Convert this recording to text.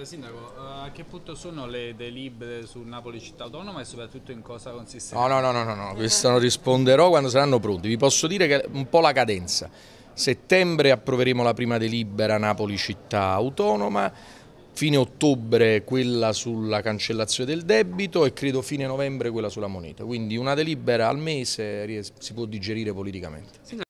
Eh, sindaco, eh, a che punto sono le delibere su Napoli città autonoma e soprattutto in cosa consistono? No, no, no, no, no, questo non risponderò quando saranno pronti. Vi posso dire che è un po' la cadenza. Settembre approveremo la prima delibera Napoli città autonoma, fine ottobre quella sulla cancellazione del debito e credo fine novembre quella sulla moneta. Quindi una delibera al mese si può digerire politicamente.